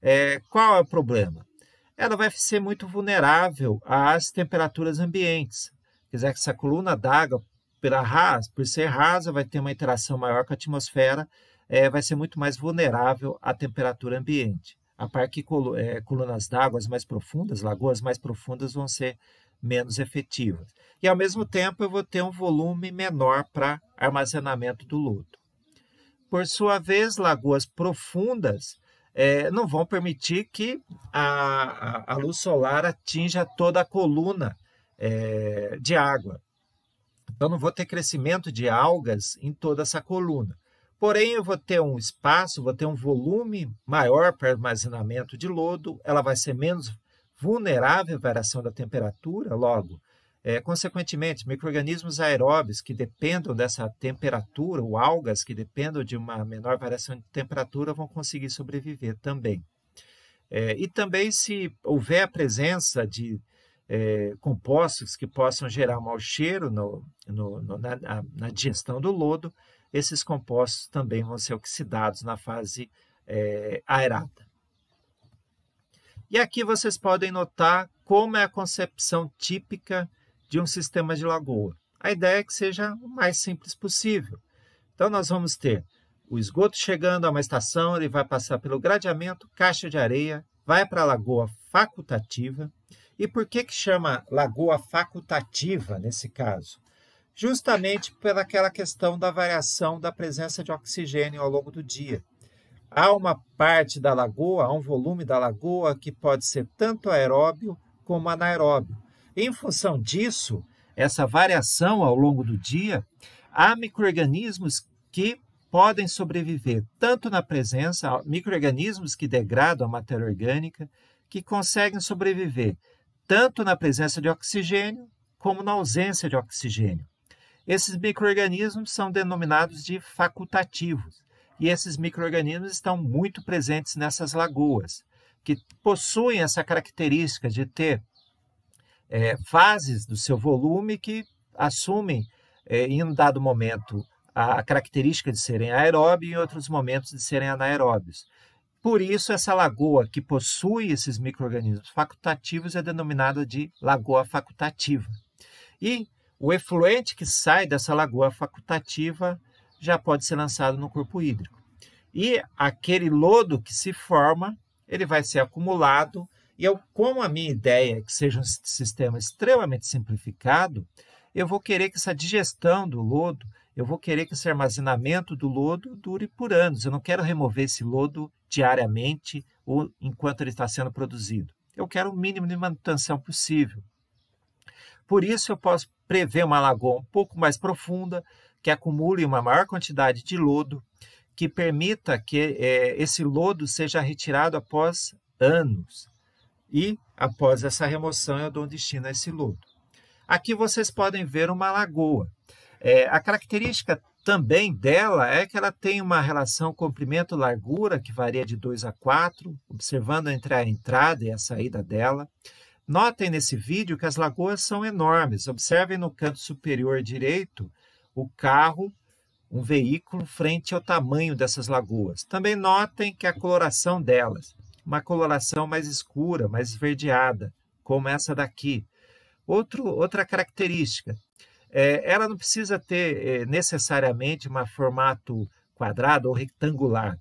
É, qual é o problema? Ela vai ser muito vulnerável às temperaturas ambientes. Quer dizer que essa coluna d'água, por ser rasa, vai ter uma interação maior com a atmosfera, é, vai ser muito mais vulnerável à temperatura ambiente. A par que é, colunas d'água mais profundas, lagoas mais profundas, vão ser menos efetivas. E, ao mesmo tempo, eu vou ter um volume menor para armazenamento do lodo. Por sua vez, lagoas profundas é, não vão permitir que a, a, luz solar atinja toda a coluna é, de água. Então, não vou ter crescimento de algas em toda essa coluna. Porém, eu vou ter um espaço, vou ter um volume maior para armazenamento de lodo, ela vai ser menos vulnerável à variação da temperatura, logo, é, consequentemente, microrganismos aeróbios que dependam dessa temperatura, ou algas que dependam de uma menor variação de temperatura, vão conseguir sobreviver também. É, e também, se houver a presença de é, compostos que possam gerar mau cheiro no, no, no, na, na, digestão do lodo, esses compostos também vão ser oxidados na fase é, aerada. E aqui vocês podem notar como é a concepção típica de um sistema de lagoa. A ideia é que seja o mais simples possível. Então, nós vamos ter o esgoto chegando a uma estação, ele vai passar pelo gradeamento, caixa de areia, vai para a lagoa facultativa. E por que, que chama lagoa facultativa nesse caso? Justamente pelaquela questão da variação da presença de oxigênio ao longo do dia. Há uma parte da lagoa, há um volume da lagoa que pode ser tanto aeróbio como anaeróbio. Em função disso, essa variação ao longo do dia, há microrganismos que podem sobreviver tanto na presença, microrganismos que degradam a matéria orgânica, que conseguem sobreviver tanto na presença de oxigênio como na ausência de oxigênio. Esses microrganismos são denominados de facultativos, e esses microrganismos estão muito presentes nessas lagoas, que possuem essa característica de ter é, fases do seu volume que assumem, é, em um dado momento, a característica de serem aeróbios e em outros momentos de serem anaeróbios. Por isso, essa lagoa que possui esses micro-organismos facultativos é denominada de lagoa facultativa. E o efluente que sai dessa lagoa facultativa já pode ser lançado no corpo hídrico. E aquele lodo que se forma, ele vai ser acumulado e eu, como a minha ideia é que seja um sistema extremamente simplificado, eu vou querer que essa digestão do lodo, eu vou querer que esse armazenamento do lodo dure por anos. Eu não quero remover esse lodo diariamente ou enquanto ele está sendo produzido. Eu quero o mínimo de manutenção possível. Por isso, eu posso prever uma lagoa um pouco mais profunda, que acumule uma maior quantidade de lodo, que permita que é, esse lodo seja retirado após anos. E, após essa remoção, eu dou um destino a esse lodo. Aqui vocês podem ver uma lagoa. É, a característica também dela é que ela tem uma relação comprimento-largura que varia de 2 a 4, observando entre a entrada e a saída dela. Notem nesse vídeo que as lagoas são enormes. Observem no canto superior direito o carro, um veículo, frente ao tamanho dessas lagoas. Também notem que a coloração delas uma coloração mais escura, mais esverdeada, como essa daqui. Outro, outra característica, é, ela não precisa ter é, necessariamente um formato quadrado ou rectangular.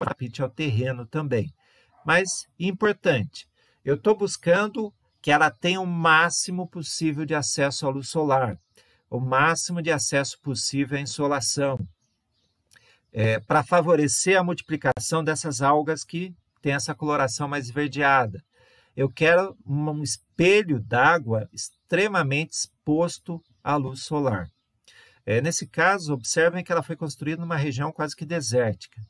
Palpite ao terreno também. Mas, importante, eu estou buscando que ela tenha o máximo possível de acesso à luz solar, o máximo de acesso possível à insolação é, para favorecer a multiplicação dessas algas que têm essa coloração mais esverdeada. Eu quero um espelho d'água extremamente exposto à luz solar. É, nesse caso, observem que ela foi construída numa região quase que desértica.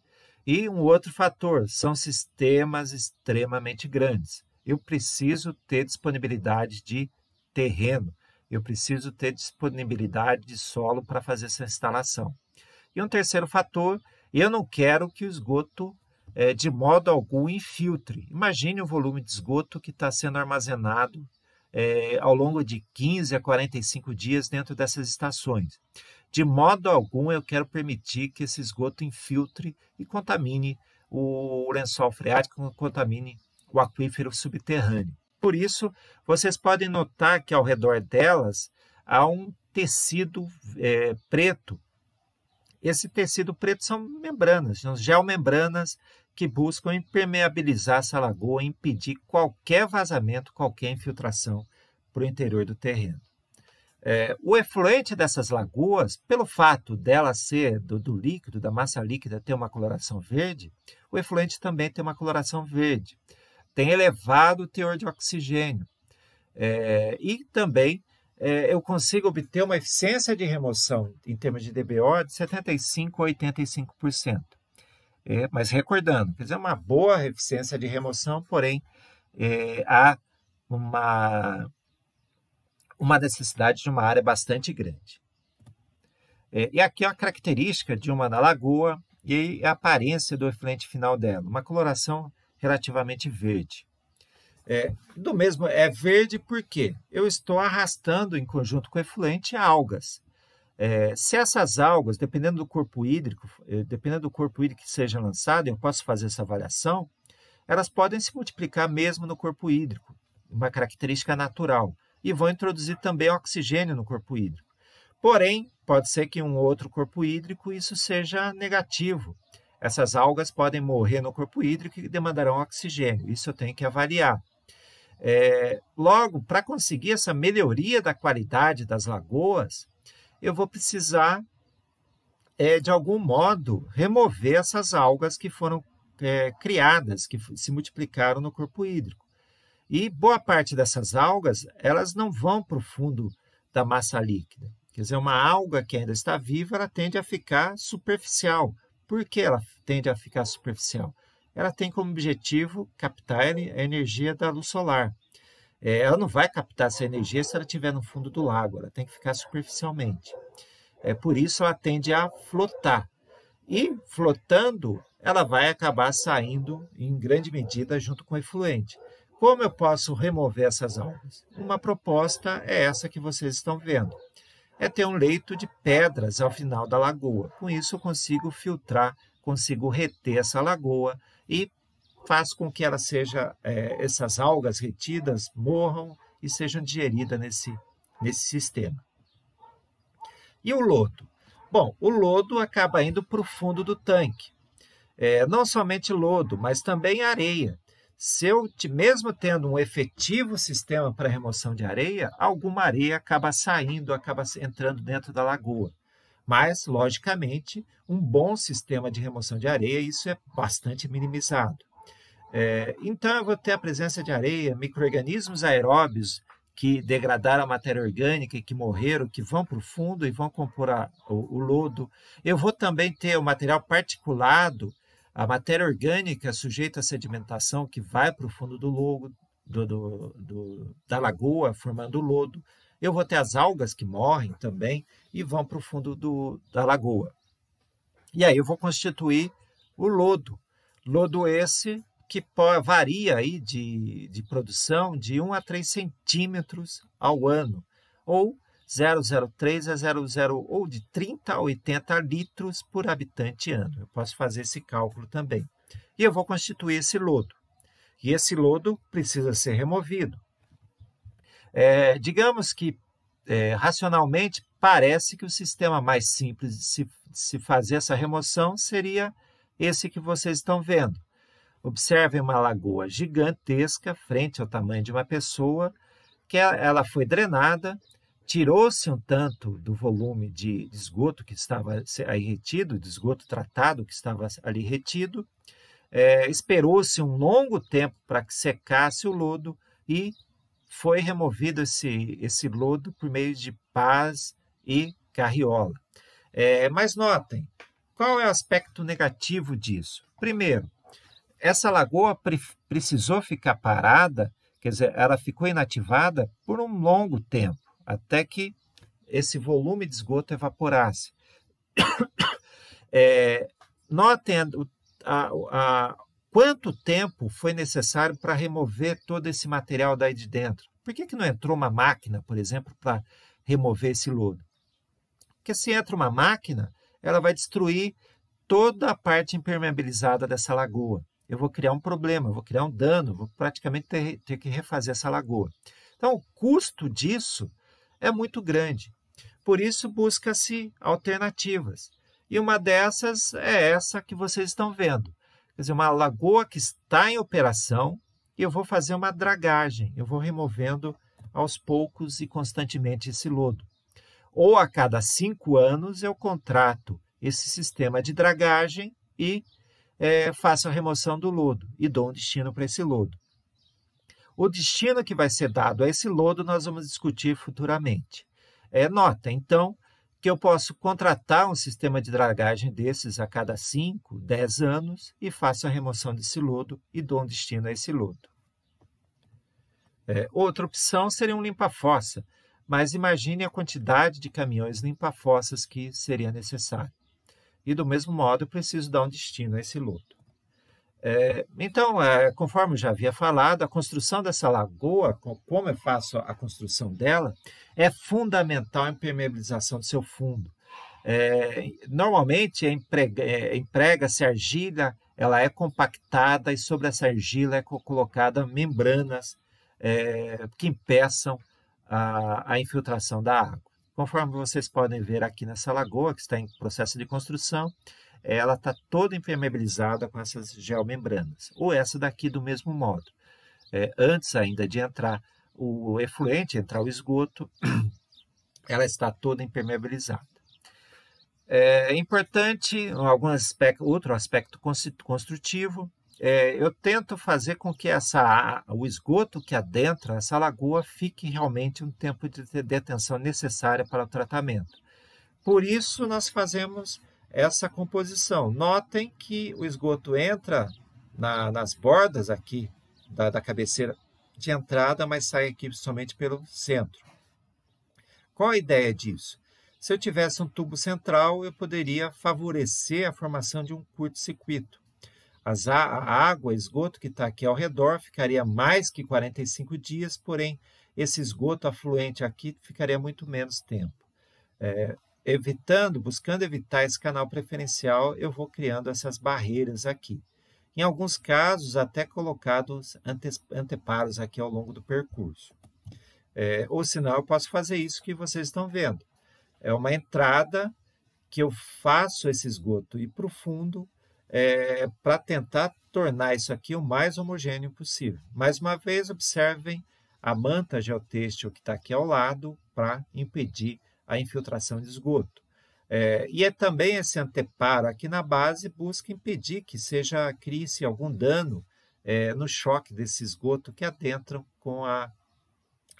E um outro fator, são sistemas extremamente grandes. Eu preciso ter disponibilidade de terreno, eu preciso ter disponibilidade de solo para fazer essa instalação. E um terceiro fator, eu não quero que o esgoto é, de modo algum infiltre. Imagine o volume de esgoto que está sendo armazenado é, ao longo de 15 a 45 dias dentro dessas estações. De modo algum, eu quero permitir que esse esgoto infiltre e contamine o lençol freático, contamine o aquífero subterrâneo. Por isso, vocês podem notar que ao redor delas há um tecido é, preto esse tecido preto são membranas, são geomembranas que buscam impermeabilizar essa lagoa e impedir qualquer vazamento, qualquer infiltração para o interior do terreno. É, o efluente dessas lagoas, pelo fato dela ser do, do, líquido, da massa líquida, ter uma coloração verde, o efluente também tem uma coloração verde. Tem elevado teor de oxigênio. É, e também é, eu consigo obter uma eficiência de remoção em termos de DBO de 75% a 85%. É, mas recordando, quer dizer, uma boa eficiência de remoção, porém é, há uma, uma necessidade de uma área bastante grande. É, e aqui é uma característica de uma na lagoa e a aparência do efluente final dela, uma coloração relativamente verde. É, do mesmo, é verde porque eu estou arrastando em conjunto com o efluente algas. É, se essas algas, dependendo do corpo hídrico, é, dependendo do corpo hídrico que seja lançado, eu posso fazer essa avaliação, elas podem se multiplicar mesmo no corpo hídrico, uma característica natural, e vão introduzir também oxigênio no corpo hídrico. Porém, pode ser que em um outro corpo hídrico isso seja negativo. Essas algas podem morrer no corpo hídrico e demandarão oxigênio. Isso eu tenho que avaliar. É, logo, para conseguir essa melhoria da qualidade das lagoas, eu vou precisar, é, de algum modo, remover essas algas que foram é, criadas, que se multiplicaram no corpo hídrico. E boa parte dessas algas, elas não vão para o fundo da massa líquida. Quer dizer, uma alga que ainda está viva, ela tende a ficar superficial. Por que ela tende a ficar superficial? ela tem como objetivo captar a energia da luz solar. É, ela não vai captar essa energia se ela estiver no fundo do lago, ela tem que ficar superficialmente. É por isso ela tende a flotar. E flotando, ela vai acabar saindo em grande medida junto com o efluente. Como eu posso remover essas algas? Uma proposta é essa que vocês estão vendo. É ter um leito de pedras ao final da lagoa. Com isso eu consigo filtrar, consigo reter essa lagoa, e faz com que ela seja, é, essas algas retidas morram e sejam digeridas nesse, nesse sistema. E o lodo? Bom, o lodo acaba indo para o fundo do tanque. É, não somente lodo, mas também areia. Se eu, mesmo tendo um efetivo sistema para remoção de areia, alguma areia acaba saindo, acaba entrando dentro da lagoa. Mas, logicamente, um bom sistema de remoção de areia, isso é bastante minimizado. É, então, eu vou ter a presença de areia, micro-organismos aeróbios que degradaram a matéria orgânica e que morreram, que vão para o fundo e vão compor a, o, o lodo. Eu vou também ter o material particulado, a matéria orgânica sujeita à sedimentação que vai para o fundo do lodo, do, do, do, da lagoa, formando lodo eu vou ter as algas que morrem também e vão para o fundo do, da lagoa. E aí eu vou constituir o lodo. Lodo esse que varia aí de, de produção de 1 a 3 centímetros ao ano, ou 003 a 00 ou de 30 a 80 litros por habitante ano. Eu posso fazer esse cálculo também. E eu vou constituir esse lodo. E esse lodo precisa ser removido. É, digamos que é, racionalmente parece que o sistema mais simples de se, de se fazer essa remoção seria esse que vocês estão vendo. Observem uma lagoa gigantesca frente ao tamanho de uma pessoa, que ela foi drenada, tirou-se um tanto do volume de esgoto que estava aí retido, de esgoto tratado que estava ali retido, é, esperou-se um longo tempo para que secasse o lodo e foi removido esse, esse lodo por meio de pás e carriola. É, mas notem, qual é o aspecto negativo disso? Primeiro, essa lagoa pre precisou ficar parada, quer dizer, ela ficou inativada por um longo tempo, até que esse volume de esgoto evaporasse. É, notem a, a, quanto tempo foi necessário para remover todo esse material daí de dentro? Por que, que não entrou uma máquina, por exemplo, para remover esse lodo? Porque se entra uma máquina, ela vai destruir toda a parte impermeabilizada dessa lagoa. Eu vou criar um problema, vou criar um dano, vou praticamente ter, ter que refazer essa lagoa. Então, o custo disso é muito grande. Por isso, busca-se alternativas. E uma dessas é essa que vocês estão vendo. Quer dizer, uma lagoa que está em operação e eu vou fazer uma dragagem, eu vou removendo aos poucos e constantemente esse lodo. Ou a cada cinco anos eu contrato esse sistema de dragagem e é, faço a remoção do lodo e dou um destino para esse lodo. O destino que vai ser dado a esse lodo nós vamos discutir futuramente. É, nota, então, que eu posso contratar um sistema de dragagem desses a cada 5, 10 anos e faço a remoção desse lodo e dou um destino a esse lodo. É, outra opção seria um limpa-fossa, mas imagine a quantidade de caminhões limpa-fossas que seria necessário. E do mesmo modo, eu preciso dar um destino a esse lodo. É, então, é, conforme já havia falado, a construção dessa lagoa, como eu faço a construção dela, é fundamental a impermeabilização do seu fundo. É, normalmente é, emprega-se emprega argila, ela é compactada e sobre essa argila é colocada membranas é, que impeçam a, a infiltração da água. Conforme vocês podem ver aqui nessa lagoa, que está em processo de construção, ela está toda impermeabilizada com essas geomembranas. Ou essa daqui do mesmo modo. É, antes ainda de entrar o efluente, entrar o esgoto, ela está toda impermeabilizada. É, é importante, algum aspecto, outro aspecto construtivo, é, eu tento fazer com que essa, o esgoto que adentra essa lagoa fique realmente um tempo de detenção necessária para o tratamento. Por isso, nós fazemos essa composição. Notem que o esgoto entra na, nas bordas aqui da, da cabeceira de entrada, mas sai aqui somente pelo centro. Qual a ideia disso? Se eu tivesse um tubo central, eu poderia favorecer a formação de um curto-circuito. A água, esgoto que está aqui ao redor, ficaria mais que 45 dias, porém, esse esgoto afluente aqui ficaria muito menos tempo. É, evitando, buscando evitar esse canal preferencial, eu vou criando essas barreiras aqui. Em alguns casos, até colocados anteparos aqui ao longo do percurso. É, ou senão eu posso fazer isso que vocês estão vendo. É uma entrada que eu faço esse esgoto ir para o fundo é, para tentar tornar isso aqui o mais homogêneo possível. Mais uma vez, observem a manta geotêxtil que está aqui ao lado para impedir a infiltração de esgoto. É, e é também esse anteparo aqui na base busca impedir que seja crie algum dano é, no choque desse esgoto que adentram com a,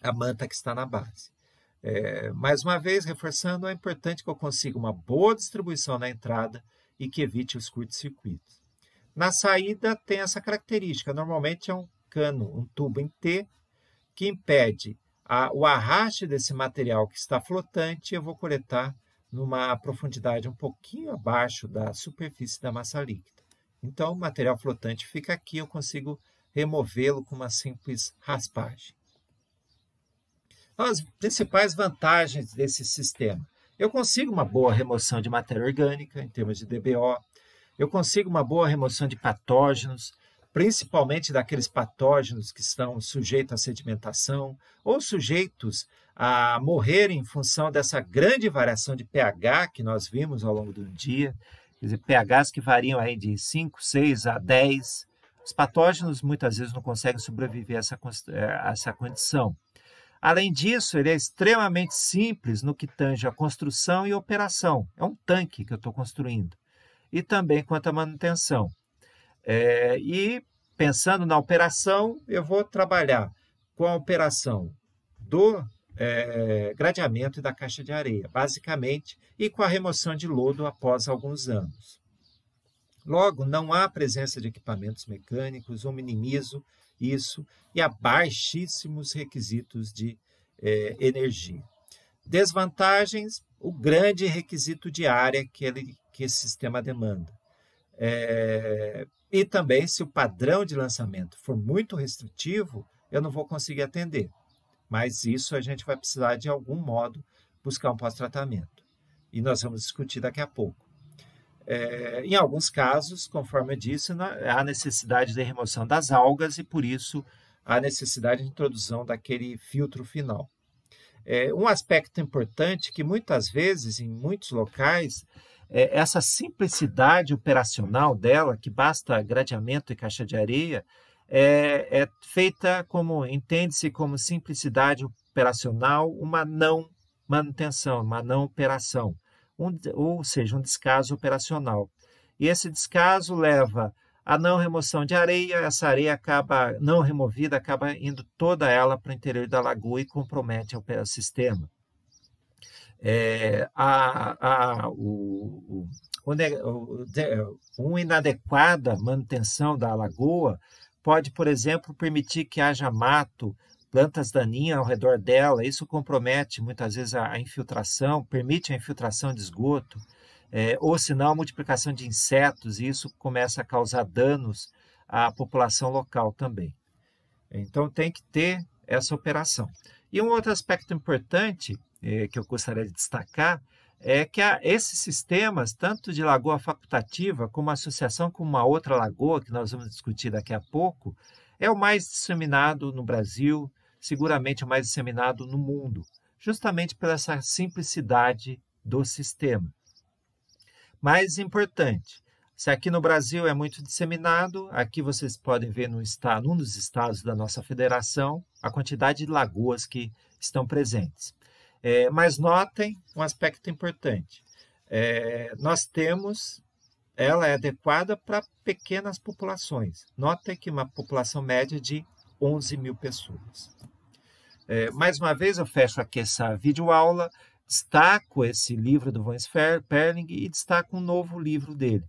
a manta que está na base. É, mais uma vez, reforçando, é importante que eu consiga uma boa distribuição na entrada e que evite os curtos-circuitos. Na saída tem essa característica, normalmente é um cano, um tubo em T, que impede a, o arraste desse material que está flotante, eu vou coletar numa profundidade um pouquinho abaixo da superfície da massa líquida. Então, o material flotante fica aqui, eu consigo removê-lo com uma simples raspagem. as principais vantagens desse sistema. Eu consigo uma boa remoção de matéria orgânica, em termos de DBO, eu consigo uma boa remoção de patógenos, principalmente daqueles patógenos que estão sujeitos à sedimentação ou sujeitos a morrer em função dessa grande variação de pH que nós vimos ao longo do dia, quer dizer, pHs que variam aí de 5, 6 a 10. Os patógenos muitas vezes não conseguem sobreviver a essa, eh, a essa condição. Além disso, ele é extremamente simples no que tange a construção e operação. É um tanque que eu estou construindo. E também quanto à manutenção. É, e pensando na operação, eu vou trabalhar com a operação do é, gradeamento e da caixa de areia, basicamente, e com a remoção de lodo após alguns anos. Logo, não há presença de equipamentos mecânicos, ou minimizo isso, e há baixíssimos requisitos de é, energia. Desvantagens: o grande requisito de área que, ele, que esse sistema demanda. É, e também, se o padrão de lançamento for muito restritivo, eu não vou conseguir atender. Mas isso a gente vai precisar, de algum modo, buscar um pós-tratamento. E nós vamos discutir daqui a pouco. É, em alguns casos, conforme eu disse, há necessidade de remoção das algas e, por isso, há necessidade de introdução daquele filtro final. É, um aspecto importante que muitas vezes, em muitos locais, é, essa simplicidade operacional dela, que basta gradeamento e caixa de areia, é, é feita como, entende-se como simplicidade operacional, uma não manutenção, uma não operação, um, ou seja, um descaso operacional. E esse descaso leva à não remoção de areia, essa areia acaba não removida, acaba indo toda ela para o interior da lagoa e compromete o sistema é, a, a, o, o, uma inadequada manutenção da lagoa pode, por exemplo, permitir que haja mato, plantas daninhas ao redor dela. Isso compromete muitas vezes a, infiltração, permite a infiltração de esgoto, é, ou senão a multiplicação de insetos, e isso começa a causar danos à população local também. Então tem que ter essa operação. E um outro aspecto importante é, que eu gostaria de destacar é que esses sistemas, tanto de lagoa facultativa como associação com uma outra lagoa, que nós vamos discutir daqui a pouco, é o mais disseminado no Brasil, seguramente o mais disseminado no mundo, justamente pela essa simplicidade do sistema. Mais importante, se aqui no Brasil é muito disseminado, aqui vocês podem ver no estado, num dos estados da nossa federação a quantidade de lagoas que estão presentes. É, mas notem um aspecto importante. É, nós temos, ela é adequada para pequenas populações. Notem que uma população média de 11 mil pessoas. É, mais uma vez, eu fecho aqui essa videoaula, destaco esse livro do Von Sperling e destaco um novo livro dele,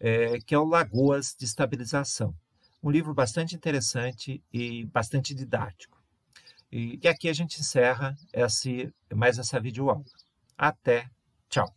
é, que é o Lagoas de Estabilização. Um livro bastante interessante e bastante didático. E, aqui a gente encerra esse, mais essa videoaula. Até, tchau!